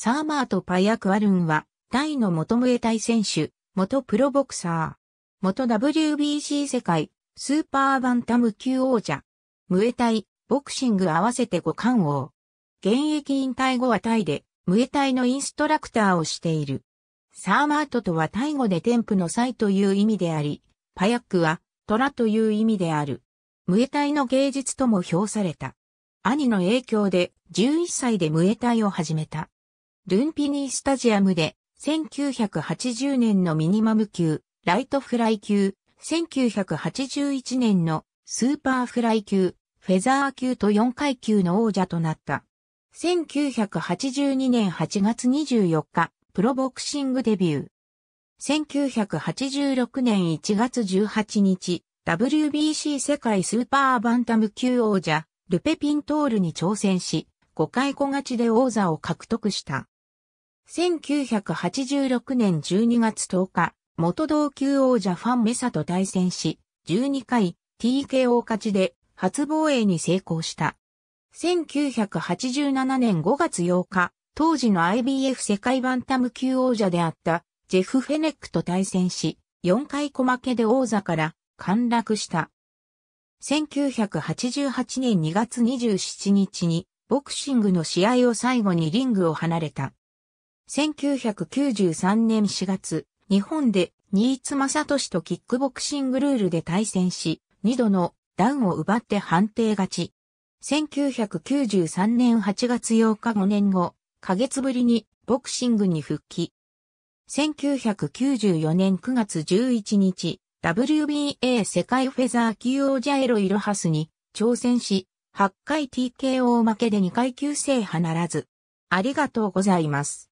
サーマート・パヤクアルンは、タイの元ムエタイ選手、元プロボクサー、元 WBC 世界、スーパーバンタム級王者、ムエタイ、ボクシング合わせて五冠王。現役引退後はタイで、ムエタイのインストラクターをしている。サーマートとはタイ語で添付の際という意味であり、パヤックは虎という意味である。ムエタイの芸術とも評された。兄の影響で11歳でムエタイを始めた。ルンピニースタジアムで、1980年のミニマム級、ライトフライ級、1981年のスーパーフライ級、フェザー級と4階級の王者となった。1982年8月24日、プロボクシングデビュー。1986年1月18日、WBC 世界スーパーバンタム級王者、ルペピントールに挑戦し、5回小勝ちで王座を獲得した。1986年12月10日、元同級王者ファンメサと対戦し、12回 TKO 勝ちで初防衛に成功した。1987年5月8日、当時の IBF 世界バンタム級王者であったジェフ・フェネックと対戦し、4回小負けで王座から陥落した。1988年2月27日にボクシングの試合を最後にリングを離れた。1993年4月、日本で新津正俊とキックボクシングルールで対戦し、2度のダウンを奪って判定勝ち。1993年8月8日5年後、か月ぶりにボクシングに復帰。1994年9月11日、WBA 世界フェザー級王者エロイロハスに挑戦し、8回 TKO 負けで2階級制はならず。ありがとうございます。